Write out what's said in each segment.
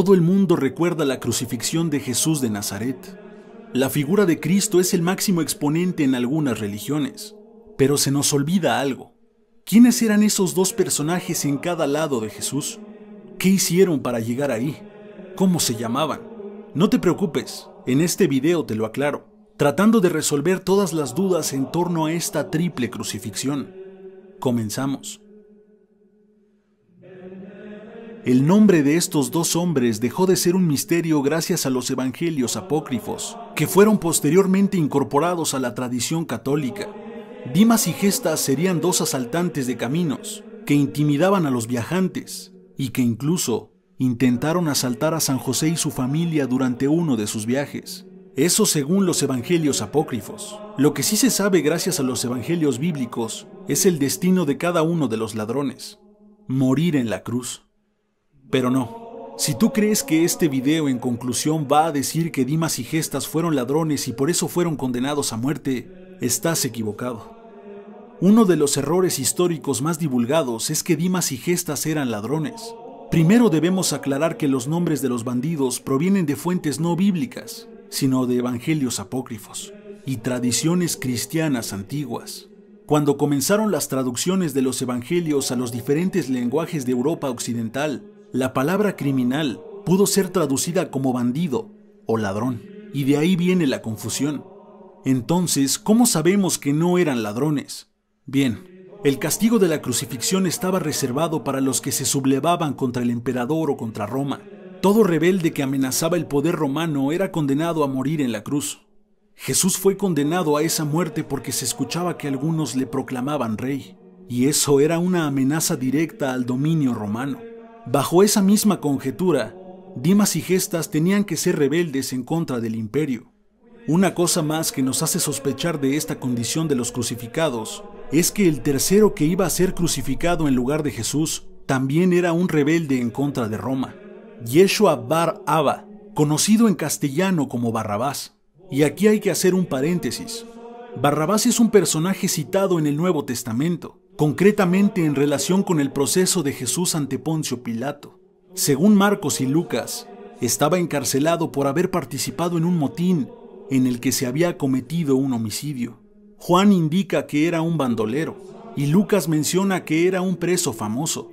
Todo el mundo recuerda la crucifixión de Jesús de Nazaret. La figura de Cristo es el máximo exponente en algunas religiones, pero se nos olvida algo. ¿Quiénes eran esos dos personajes en cada lado de Jesús? ¿Qué hicieron para llegar ahí? ¿Cómo se llamaban? No te preocupes, en este video te lo aclaro, tratando de resolver todas las dudas en torno a esta triple crucifixión. Comenzamos. El nombre de estos dos hombres dejó de ser un misterio gracias a los evangelios apócrifos, que fueron posteriormente incorporados a la tradición católica. Dimas y Gestas serían dos asaltantes de caminos, que intimidaban a los viajantes, y que incluso intentaron asaltar a San José y su familia durante uno de sus viajes. Eso según los evangelios apócrifos. Lo que sí se sabe gracias a los evangelios bíblicos es el destino de cada uno de los ladrones, morir en la cruz. Pero no. Si tú crees que este video en conclusión va a decir que Dimas y Gestas fueron ladrones y por eso fueron condenados a muerte, estás equivocado. Uno de los errores históricos más divulgados es que Dimas y Gestas eran ladrones. Primero debemos aclarar que los nombres de los bandidos provienen de fuentes no bíblicas, sino de evangelios apócrifos y tradiciones cristianas antiguas. Cuando comenzaron las traducciones de los evangelios a los diferentes lenguajes de Europa Occidental, la palabra criminal pudo ser traducida como bandido o ladrón, y de ahí viene la confusión. Entonces, ¿cómo sabemos que no eran ladrones? Bien, el castigo de la crucifixión estaba reservado para los que se sublevaban contra el emperador o contra Roma. Todo rebelde que amenazaba el poder romano era condenado a morir en la cruz. Jesús fue condenado a esa muerte porque se escuchaba que algunos le proclamaban rey, y eso era una amenaza directa al dominio romano. Bajo esa misma conjetura, Dimas y Gestas tenían que ser rebeldes en contra del imperio. Una cosa más que nos hace sospechar de esta condición de los crucificados es que el tercero que iba a ser crucificado en lugar de Jesús también era un rebelde en contra de Roma, Yeshua Bar Abba, conocido en castellano como Barrabás. Y aquí hay que hacer un paréntesis. Barrabás es un personaje citado en el Nuevo Testamento, concretamente en relación con el proceso de Jesús ante Poncio Pilato. Según Marcos y Lucas, estaba encarcelado por haber participado en un motín en el que se había cometido un homicidio. Juan indica que era un bandolero y Lucas menciona que era un preso famoso.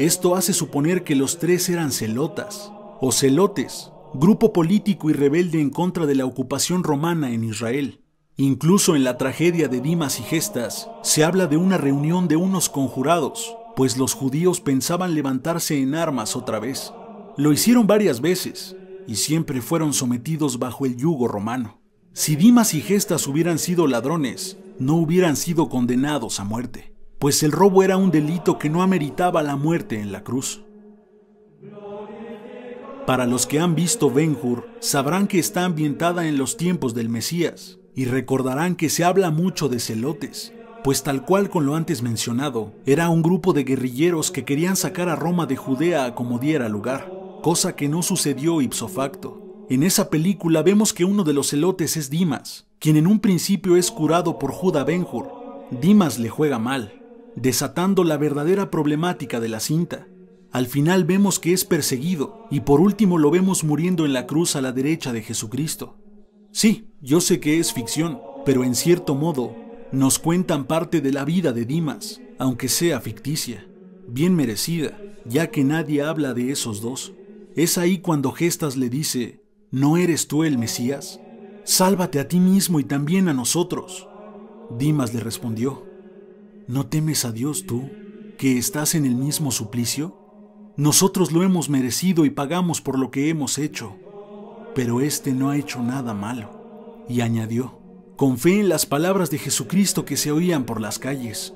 Esto hace suponer que los tres eran celotas o celotes, grupo político y rebelde en contra de la ocupación romana en Israel. Incluso en la tragedia de Dimas y Gestas se habla de una reunión de unos conjurados, pues los judíos pensaban levantarse en armas otra vez. Lo hicieron varias veces y siempre fueron sometidos bajo el yugo romano. Si Dimas y Gestas hubieran sido ladrones, no hubieran sido condenados a muerte, pues el robo era un delito que no ameritaba la muerte en la cruz. Para los que han visto Ben sabrán que está ambientada en los tiempos del Mesías, y recordarán que se habla mucho de celotes, pues tal cual con lo antes mencionado, era un grupo de guerrilleros que querían sacar a Roma de Judea como diera lugar, cosa que no sucedió ipso facto. En esa película vemos que uno de los celotes es Dimas, quien en un principio es curado por Judah Benjur. Dimas le juega mal, desatando la verdadera problemática de la cinta. Al final vemos que es perseguido y por último lo vemos muriendo en la cruz a la derecha de Jesucristo. Sí, yo sé que es ficción, pero en cierto modo nos cuentan parte de la vida de Dimas, aunque sea ficticia, bien merecida, ya que nadie habla de esos dos. Es ahí cuando Gestas le dice, ¿no eres tú el Mesías? Sálvate a ti mismo y también a nosotros. Dimas le respondió, ¿no temes a Dios tú, que estás en el mismo suplicio? Nosotros lo hemos merecido y pagamos por lo que hemos hecho, pero éste no ha hecho nada malo y añadió, con fe en las palabras de Jesucristo que se oían por las calles,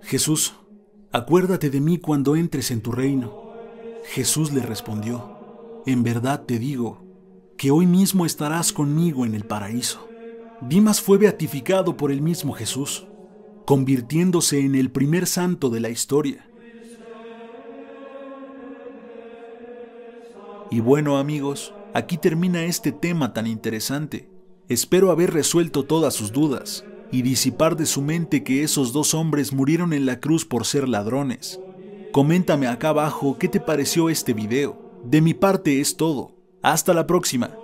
Jesús, acuérdate de mí cuando entres en tu reino. Jesús le respondió, en verdad te digo, que hoy mismo estarás conmigo en el paraíso. Dimas fue beatificado por el mismo Jesús, convirtiéndose en el primer santo de la historia. Y bueno amigos, aquí termina este tema tan interesante. Espero haber resuelto todas sus dudas y disipar de su mente que esos dos hombres murieron en la cruz por ser ladrones. Coméntame acá abajo qué te pareció este video. De mi parte es todo. Hasta la próxima.